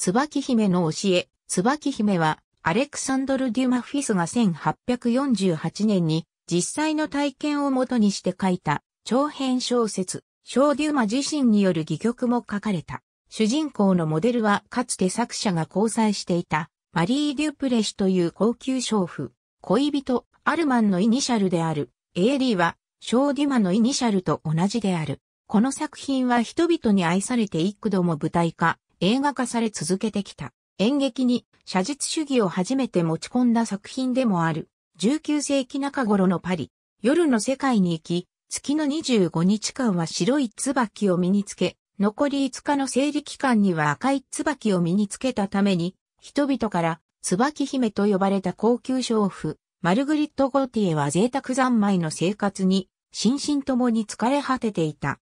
椿姫の教え、椿姫は、アレクサンドル・デュマフィスが1848年に、実際の体験をもとにして書いた、長編小説、小デュマ自身による戯曲も書かれた。主人公のモデルは、かつて作者が交際していた、マリー・デュプレシという高級娼婦、恋人、アルマンのイニシャルである、エーリーは、小デュマのイニシャルと同じである。この作品は人々に愛されて幾度も舞台化、映画化され続けてきた。演劇に写実主義を初めて持ち込んだ作品でもある。19世紀中頃のパリ、夜の世界に行き、月の25日間は白い椿を身につけ、残り5日の生理期間には赤い椿を身につけたために、人々から椿姫と呼ばれた高級娼婦、マルグリット・ゴーティエは贅沢三昧の生活に、心身ともに疲れ果てていた。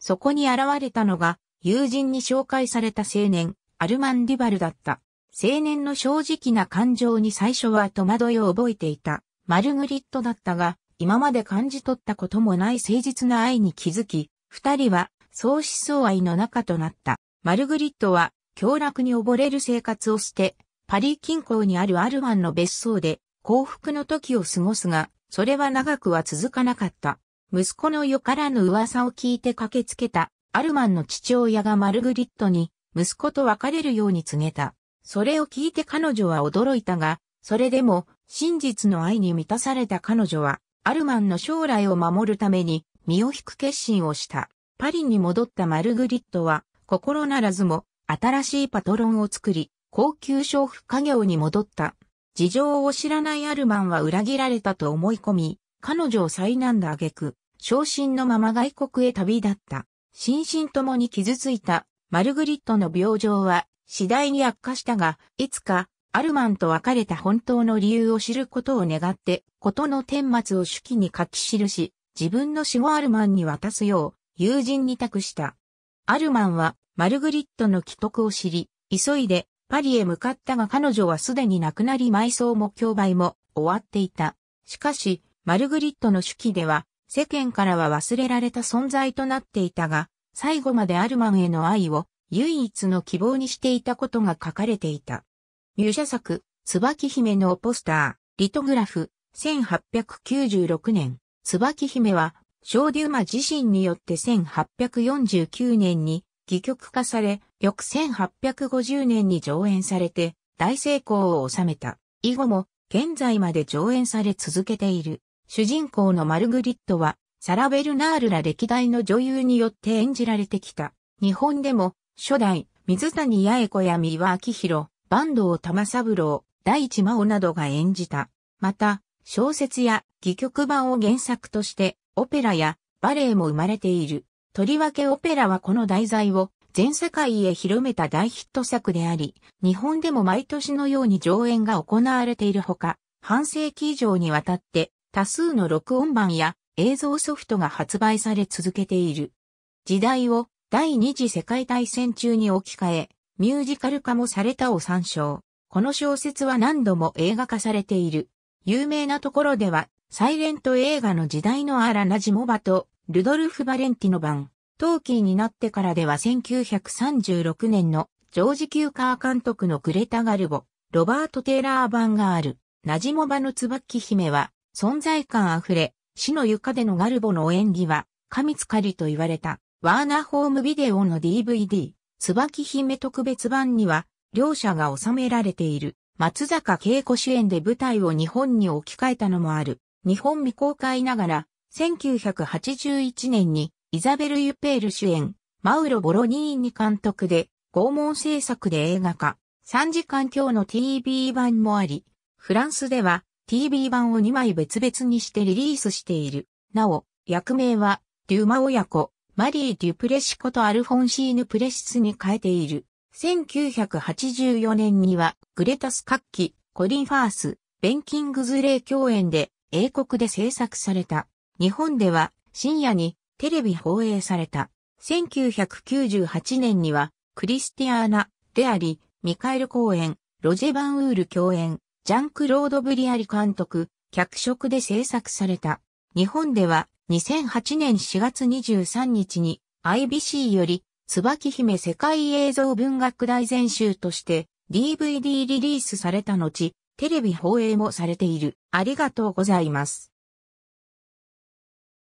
そこに現れたのが、友人に紹介された青年、アルマンディバルだった。青年の正直な感情に最初は戸惑いを覚えていた。マルグリットだったが、今まで感じ取ったこともない誠実な愛に気づき、二人は相思相愛の仲となった。マルグリットは、凶楽に溺れる生活を捨て、パリ近郊にあるアルマンの別荘で幸福の時を過ごすが、それは長くは続かなかった。息子の世からの噂を聞いて駆けつけたアルマンの父親がマルグリットに息子と別れるように告げた。それを聞いて彼女は驚いたが、それでも真実の愛に満たされた彼女は、アルマンの将来を守るために身を引く決心をした。パリに戻ったマルグリットは、心ならずも新しいパトロンを作り、高級娼婦家業に戻った。事情を知らないアルマンは裏切られたと思い込み、彼女を災難だ挙句、昇進のまま外国へ旅立った。心身ともに傷ついたマルグリットの病状は次第に悪化したが、いつかアルマンと別れた本当の理由を知ることを願って、ことの顛末を手記に書き記し、自分の死後アルマンに渡すよう友人に託した。アルマンはマルグリットの既得を知り、急いでパリへ向かったが彼女はすでに亡くなり埋葬も競売も終わっていた。しかし、マルグリットの手記では、世間からは忘れられた存在となっていたが、最後までアルマンへの愛を唯一の希望にしていたことが書かれていた。入社作、椿姫のポスター、リトグラフ、1896年、椿姫は、小デューマ自身によって1849年に、戯曲化され、翌1850年に上演されて、大成功を収めた。以後も、現在まで上演され続けている。主人公のマルグリットは、サラ・ベルナールら歴代の女優によって演じられてきた。日本でも、初代、水谷八重子や三輪明宏、坂東玉三郎、大地真央などが演じた。また、小説や戯曲版を原作として、オペラやバレエも生まれている。とりわけオペラはこの題材を全世界へ広めた大ヒット作であり、日本でも毎年のように上演が行われているほか、半世紀以上にわたって多数の録音版や映像ソフトが発売され続けている。時代を第二次世界大戦中に置き換え、ミュージカル化もされたを参照。この小説は何度も映画化されている。有名なところでは、サイレント映画の時代のアラナジモバと、ルドルフ・バレンティノ版、トーキーになってからでは1936年のジョージ・キューカー監督のグレタ・ガルボ、ロバート・テイラー版がある、ナジモバの椿姫は、存在感あふれ、死の床でのガルボの演技は、神つかりと言われた、ワーナーホームビデオの DVD、椿姫特別版には、両者が収められている、松坂慶子主演で舞台を日本に置き換えたのもある、日本未公開ながら、1981年に、イザベル・ユペール主演、マウロ・ボロニーニ監督で、拷問制作で映画化、3時間今日の TV 版もあり、フランスでは、TV 版を2枚別々にしてリリースしている。なお、役名は、デュマ親子、マリー・デュプレシコとアルフォンシーヌ・プレシスに変えている。1984年には、グレタス・カッキ、コリン・ファース、ベンキングズ・レイ共演で、英国で制作された。日本では、深夜に、テレビ放映された。1998年には、クリスティアーナ、でアリ、ミカエル公演、ロジェ・バンウール共演、ジャンクロード・ブリアリ監督、脚色で制作された。日本では2008年4月23日に IBC より椿姫世界映像文学大全集として DVD リリースされた後、テレビ放映もされている。ありがとうございます。